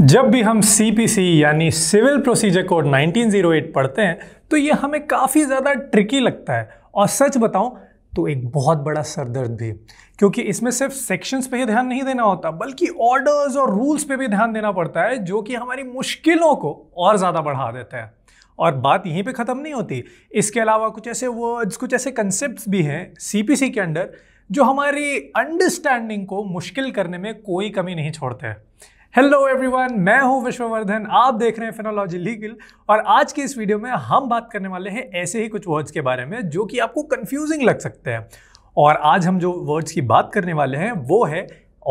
जब भी हम सी यानी सिविल प्रोसीजर कोड 1908 पढ़ते हैं तो ये हमें काफ़ी ज़्यादा ट्रिकी लगता है और सच बताऊं तो एक बहुत बड़ा सरदर्द भी क्योंकि इसमें सिर्फ सेक्शंस पे ही ध्यान नहीं देना होता बल्कि ऑर्डर्स और रूल्स पे भी ध्यान देना पड़ता है जो कि हमारी मुश्किलों को और ज़्यादा बढ़ा देते हैं और बात यहीं पे ख़त्म नहीं होती इसके अलावा कुछ ऐसे वर्ड्स कुछ ऐसे कंसेप्ट भी हैं सी के अंडर जो हमारी अंडरस्टैंडिंग को मुश्किल करने में कोई कमी नहीं छोड़ते हैं हेलो एवरीवन मैं हूं विश्ववर्धन आप देख रहे हैं फिनोलॉजी लीगल और आज के इस वीडियो में हम बात करने वाले हैं ऐसे ही कुछ वर्ड्स के बारे में जो कि आपको कंफ्यूजिंग लग सकते हैं और आज हम जो वर्ड्स की बात करने वाले हैं वो है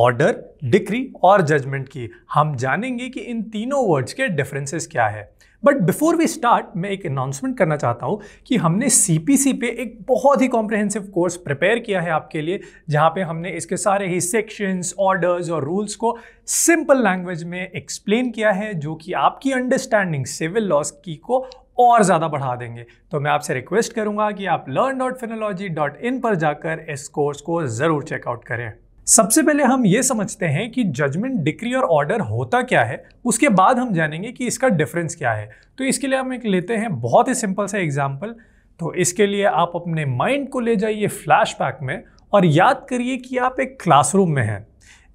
ऑर्डर डिक्री और जजमेंट की हम जानेंगे कि इन तीनों वर्ड्स के डिफरेंसेस क्या है बट बिफोर वी स्टार्ट मैं एक अनाउंसमेंट करना चाहता हूँ कि हमने सी पे एक बहुत ही कॉम्प्रहेंसिव कोर्स प्रिपेयर किया है आपके लिए जहाँ पे हमने इसके सारे ही सेक्शंस ऑर्डर्स और रूल्स को सिंपल लैंग्वेज में एक्सप्लेन किया है जो कि आपकी अंडरस्टैंडिंग सिविल लॉस की को और ज़्यादा बढ़ा देंगे तो मैं आपसे रिक्वेस्ट करूँगा कि आप learn dot Finology dot in पर जाकर इस कोर्स को ज़रूर चेकआउट करें सबसे पहले हम ये समझते हैं कि जजमेंट डिक्री और ऑर्डर होता क्या है उसके बाद हम जानेंगे कि इसका डिफरेंस क्या है तो इसके लिए हम एक लेते हैं बहुत ही सिंपल सा एग्जाम्पल तो इसके लिए आप अपने माइंड को ले जाइए फ्लैशबैक में और याद करिए कि आप एक क्लासरूम में हैं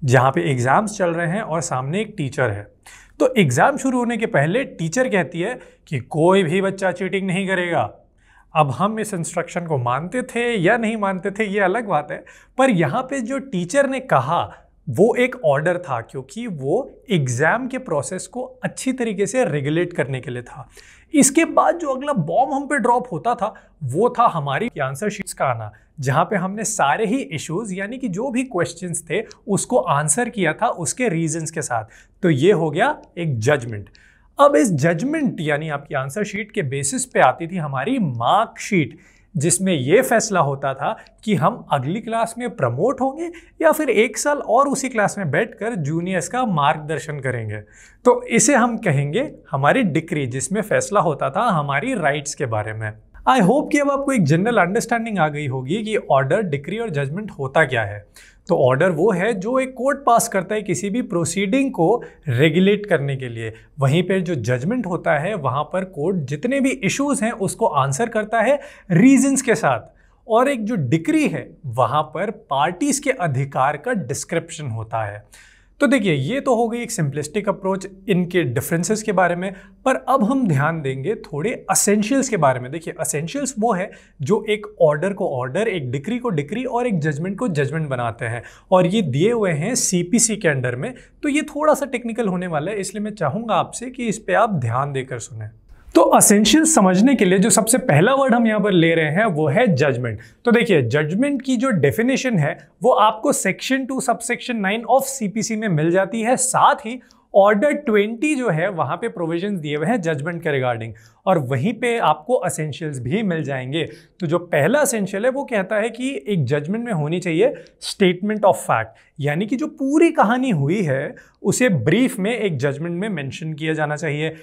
जहाँ पे एग्ज़ाम्स चल रहे हैं और सामने एक टीचर है तो एग्ज़ाम शुरू होने के पहले टीचर कहती है कि कोई भी बच्चा चीटिंग नहीं करेगा अब हम इस इंस्ट्रक्शन को मानते थे या नहीं मानते थे ये अलग बात है पर यहाँ पे जो टीचर ने कहा वो एक ऑर्डर था क्योंकि वो एग्ज़ाम के प्रोसेस को अच्छी तरीके से रेगुलेट करने के लिए था इसके बाद जो अगला बॉम्ब हम पे ड्रॉप होता था वो था हमारी आंसर शीट्स का आना जहाँ पे हमने सारे ही इश्यूज यानी कि जो भी क्वेश्चंस थे उसको आंसर किया था उसके रीजंस के साथ तो ये हो गया एक जजमेंट अब इस जजमेंट यानी आपकी आंसर शीट के बेसिस पे आती थी हमारी मार्कशीट जिसमें यह फैसला होता था कि हम अगली क्लास में प्रमोट होंगे या फिर एक साल और उसी क्लास में बैठकर जूनियर्स का मार्गदर्शन करेंगे तो इसे हम कहेंगे हमारी डिक्री जिसमें फैसला होता था हमारी राइट्स के बारे में आई होप कि अब आपको एक जनरल अंडरस्टैंडिंग आ गई होगी कि ऑर्डर डिक्री और जजमेंट होता क्या है तो ऑर्डर वो है जो एक कोर्ट पास करता है किसी भी प्रोसीडिंग को रेगुलेट करने के लिए वहीं पर जो जजमेंट होता है वहाँ पर कोर्ट जितने भी इश्यूज़ हैं उसको आंसर करता है रीजंस के साथ और एक जो डिक्री है वहाँ पर पार्टीज़ के अधिकार का डिस्क्रिप्शन होता है तो देखिए ये तो हो गई एक सिंपलिस्टिक अप्रोच इनके डिफरेंसेस के बारे में पर अब हम ध्यान देंगे थोड़े असेंशियल्स के बारे में देखिए असेंशियल्स वो है जो एक ऑर्डर को ऑर्डर एक डिक्री को डिक्री और एक जजमेंट को जजमेंट बनाते हैं और ये दिए हुए हैं सीपीसी के अंडर में तो ये थोड़ा सा टेक्निकल होने वाला है इसलिए मैं चाहूँगा आपसे कि इस पर आप ध्यान देकर सुने तो असेंशियल समझने के लिए जो सबसे पहला वर्ड हम यहां पर ले रहे हैं वो है जजमेंट तो देखिए जजमेंट की जो डेफिनेशन है वो आपको section two subsection nine of CPC में मिल जाती है साथ ही ऑर्डर 20 जो है वहाँ पे प्रोविजन दिए हुए हैं जजमेंट के रिगार्डिंग और वहीं पे आपको असेंशियल्स भी मिल जाएंगे तो जो पहला असेंशियल है वो कहता है कि एक जजमेंट में होनी चाहिए स्टेटमेंट ऑफ फैक्ट यानी कि जो पूरी कहानी हुई है उसे ब्रीफ में एक जजमेंट में मेंशन किया जाना चाहिए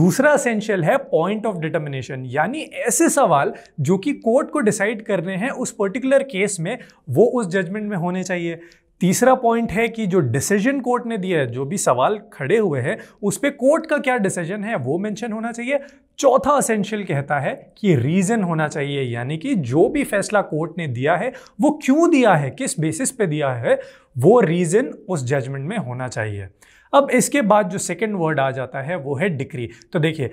दूसरा असेंशियल है पॉइंट ऑफ डिटर्मिनेशन यानी ऐसे सवाल जो कि कोर्ट को डिसाइड करने हैं उस पर्टिकुलर केस में वो उस जजमेंट में होने चाहिए तीसरा पॉइंट है कि जो डिसीजन कोर्ट ने दिया है जो भी सवाल खड़े हुए हैं उस पर कोर्ट का क्या डिसीजन है वो मेंशन होना चाहिए चौथा असेंशियल कहता है कि रीज़न होना चाहिए यानी कि जो भी फैसला कोर्ट ने दिया है वो क्यों दिया है किस बेसिस पे दिया है वो रीज़न उस जजमेंट में होना चाहिए अब इसके बाद जो सेकेंड वर्ड आ जाता है वो है डिक्री तो देखिए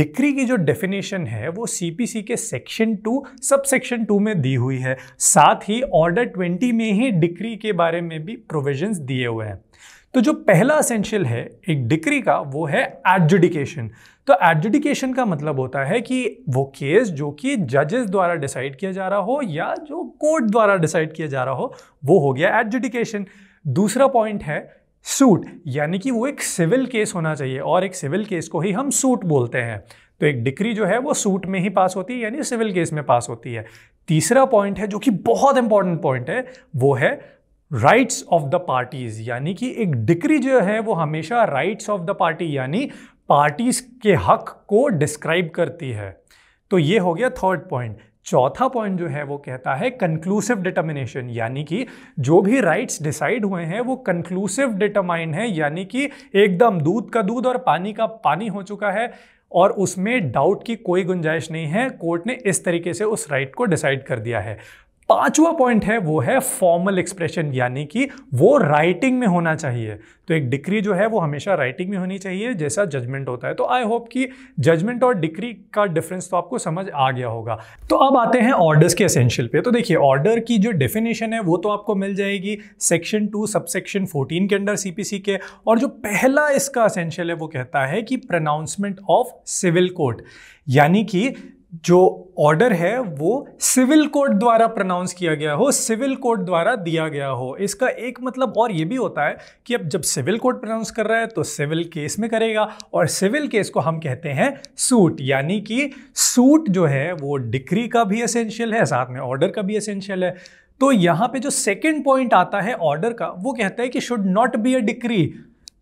डिक्री की जो डेफिनेशन है वो सीपीसी के section two sub section two में दी हुई है साथ ही ऑर्डर ट्वेंटी में ही डिक्री के बारे में भी प्रोविजंस दिए हुए हैं तो जो पहला असेंशियल है एक डिक्री का वो है एडजुडिकेशन तो एडजुडिकेशन का मतलब होता है कि वो केस जो कि जजेस द्वारा डिसाइड किया जा रहा हो या जो कोर्ट द्वारा डिसाइड किया जा रहा हो वो हो गया एडजुडिकेशन दूसरा पॉइंट है सूट यानी कि वो एक सिविल केस होना चाहिए और एक सिविल केस को ही हम सूट बोलते हैं तो एक डिक्री जो है वो सूट में ही पास होती है यानी सिविल केस में पास होती है तीसरा पॉइंट है जो कि बहुत इंपॉर्टेंट पॉइंट है वो है राइट्स ऑफ द पार्टीज यानी कि एक डिक्री जो है वो हमेशा राइट्स ऑफ द पार्टी यानी पार्टीज के हक को डिस्क्राइब करती है तो ये हो गया थर्ड पॉइंट चौथा पॉइंट जो है वो कहता है कंक्लूसिव डिटर्मिनेशन यानी कि जो भी राइट्स डिसाइड हुए हैं वो कंक्लूसिव डिटरमाइन है यानी कि एकदम दूध का दूध और पानी का पानी हो चुका है और उसमें डाउट की कोई गुंजाइश नहीं है कोर्ट ने इस तरीके से उस राइट को डिसाइड कर दिया है पांचवा पॉइंट है वो है फॉर्मल एक्सप्रेशन यानी कि वो राइटिंग में होना चाहिए तो एक डिक्री जो है वो हमेशा राइटिंग में होनी चाहिए जैसा जजमेंट होता है तो आई होप कि जजमेंट और डिक्री का डिफरेंस तो आपको समझ आ गया होगा तो अब आते हैं ऑर्डर्स के असेंशियल पे तो देखिए ऑर्डर की जो डेफिनेशन है वो तो आपको मिल जाएगी सेक्शन टू सबसेक्शन फोर्टीन के अंडर सी के और जो पहला इसका असेंशियल है वो कहता है कि प्रनाउंसमेंट ऑफ सिविल कोर्ट यानी कि जो ऑर्डर है वो सिविल कोर्ट द्वारा प्रनाउंस किया गया हो सिविल कोर्ट द्वारा दिया गया हो इसका एक मतलब और ये भी होता है कि अब जब सिविल कोर्ट प्रनाउंस कर रहा है तो सिविल केस में करेगा और सिविल केस को हम कहते हैं सूट यानी कि सूट जो है वो डिक्री का भी असेंशियल है साथ में ऑर्डर का भी असेंशियल है तो यहाँ पे जो सेकेंड पॉइंट आता है ऑर्डर का वो कहता है कि should not be a decree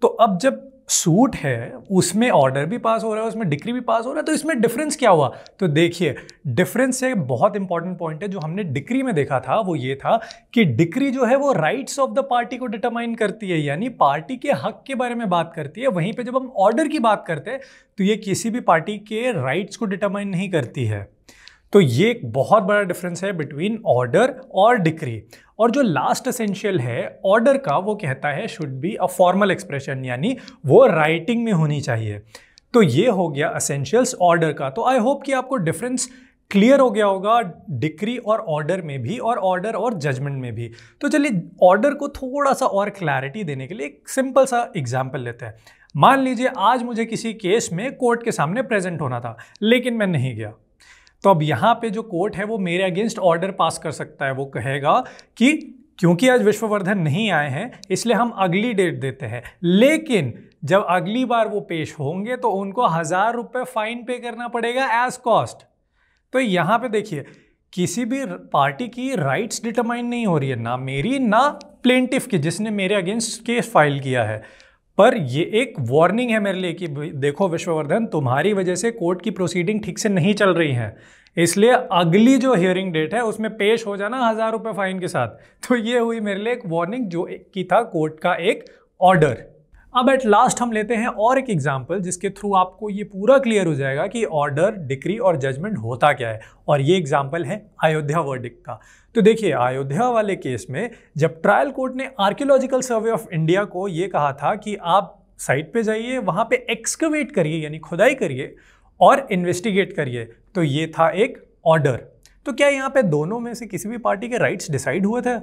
तो अब जब सूट है उसमें ऑर्डर भी पास हो रहा है उसमें डिग्री भी पास हो रहा है तो इसमें डिफरेंस क्या हुआ तो देखिए डिफरेंस से बहुत इंपॉर्टेंट पॉइंट है जो हमने डिग्री में देखा था वो ये था कि डिग्री जो है वो राइट्स ऑफ द पार्टी को डिटरमाइन करती है यानी पार्टी के हक के बारे में बात करती है वहीं पर जब हम ऑर्डर की बात करते हैं तो ये किसी भी पार्टी के राइट्स को डिटरमाइन नहीं करती है तो ये एक बहुत बड़ा डिफरेंस है बिटवीन ऑर्डर और डिक्री और जो लास्ट असेंशियल है ऑर्डर का वो कहता है should be a formal expression यानी वो राइटिंग में होनी चाहिए तो ये हो गया असेंशियल्स ऑर्डर का तो आई होप कि आपको डिफरेंस क्लियर हो गया होगा डिक्री और ऑर्डर में भी और ऑर्डर और जजमेंट में भी तो चलिए ऑर्डर को थोड़ा सा और क्लैरिटी देने के लिए एक सिंपल सा एग्जाम्पल लेते हैं मान लीजिए आज मुझे किसी केस में कोर्ट के सामने प्रेजेंट होना था लेकिन मैं नहीं गया तो अब यहाँ पे जो कोर्ट है वो मेरे अगेंस्ट ऑर्डर पास कर सकता है वो कहेगा कि क्योंकि आज विश्ववर्धन नहीं आए हैं इसलिए हम अगली डेट देते हैं लेकिन जब अगली बार वो पेश होंगे तो उनको हज़ार रुपये फाइन पे करना पड़ेगा एज कॉस्ट तो यहाँ पे देखिए किसी भी पार्टी की राइट्स डिटरमाइन नहीं हो रही है ना मेरी ना प्लेंटिफ की जिसने मेरे अगेंस्ट केस फाइल किया है पर ये एक वार्निंग है मेरे लिए कि देखो विश्ववर्धन तुम्हारी वजह से कोर्ट की प्रोसीडिंग ठीक से नहीं चल रही है इसलिए अगली जो हियरिंग डेट है उसमें पेश हो जाना हज़ार रुपये फाइन के साथ तो ये हुई मेरे लिए एक वार्निंग जो की था कोर्ट का एक ऑर्डर अब एट लास्ट हम लेते हैं और एक एग्जाम्पल जिसके थ्रू आपको ये पूरा क्लियर हो जाएगा कि ऑर्डर डिक्री और जजमेंट होता क्या है और ये एग्जाम्पल है अयोध्या वर्डिक का तो देखिए अयोध्या वाले केस में जब ट्रायल कोर्ट ने आर्कियोलॉजिकल सर्वे ऑफ इंडिया को ये कहा था कि आप साइट पे जाइए वहाँ पे एक्सकवेट करिए यानी खुदाई करिए और इन्वेस्टिगेट करिए तो ये था एक ऑर्डर तो क्या यहाँ पे दोनों में से किसी भी पार्टी के राइट्स डिसाइड हुए थे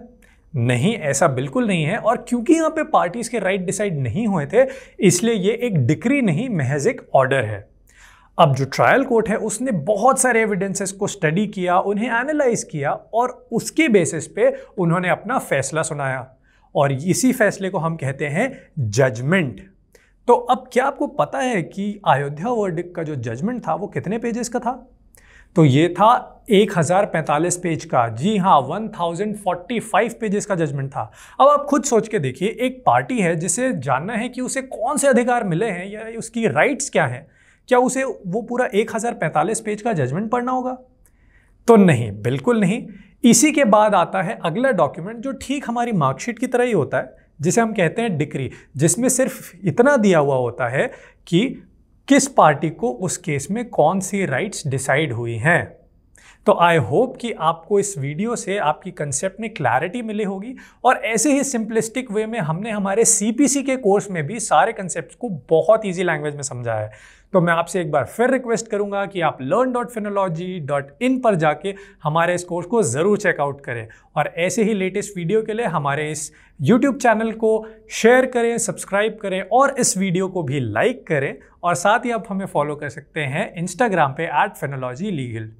नहीं ऐसा बिल्कुल नहीं है और क्योंकि यहाँ पे पार्टीज़ के राइट डिसाइड नहीं हुए थे इसलिए ये एक डिक्री नहीं महज एक ऑर्डर है अब जो ट्रायल कोर्ट है उसने बहुत सारे एविडेंसेस को स्टडी किया उन्हें एनालाइज किया और उसके बेसिस पे उन्होंने अपना फैसला सुनाया और इसी फैसले को हम कहते हैं जजमेंट तो अब क्या आपको पता है कि अयोध्या वर्डिक का जो जजमेंट था वो कितने पेजेस का था तो ये था 1045 पेज का जी हाँ 1045 पेजेस का जजमेंट था अब आप खुद सोच के देखिए एक पार्टी है जिसे जानना है कि उसे कौन से अधिकार मिले हैं या उसकी राइट्स क्या हैं क्या उसे वो पूरा 1045 पेज का जजमेंट पढ़ना होगा तो नहीं बिल्कुल नहीं इसी के बाद आता है अगला डॉक्यूमेंट जो ठीक हमारी मार्कशीट की तरह ही होता है जिसे हम कहते हैं डिक्री जिसमें सिर्फ इतना दिया हुआ होता है कि किस पार्टी को उस केस में कौन सी राइट्स डिसाइड हुई हैं तो आई होप कि आपको इस वीडियो से आपकी कंसेप्ट में क्लैरिटी मिली होगी और ऐसे ही सिंपलिस्टिक वे में हमने हमारे सी के कोर्स में भी सारे कंसेप्ट को बहुत ईजी लैंग्वेज में समझाया है तो मैं आपसे एक बार फिर रिक्वेस्ट करूंगा कि आप learn dot Finology dot in पर जाके हमारे इस कोर्स को ज़रूर चेकआउट करें और ऐसे ही लेटेस्ट वीडियो के लिए हमारे इस यूट्यूब चैनल को शेयर करें सब्सक्राइब करें और इस वीडियो को भी लाइक करें और साथ ही आप हमें फॉलो कर सकते हैं इंस्टाग्राम पे एट फेनोलॉजी लीगल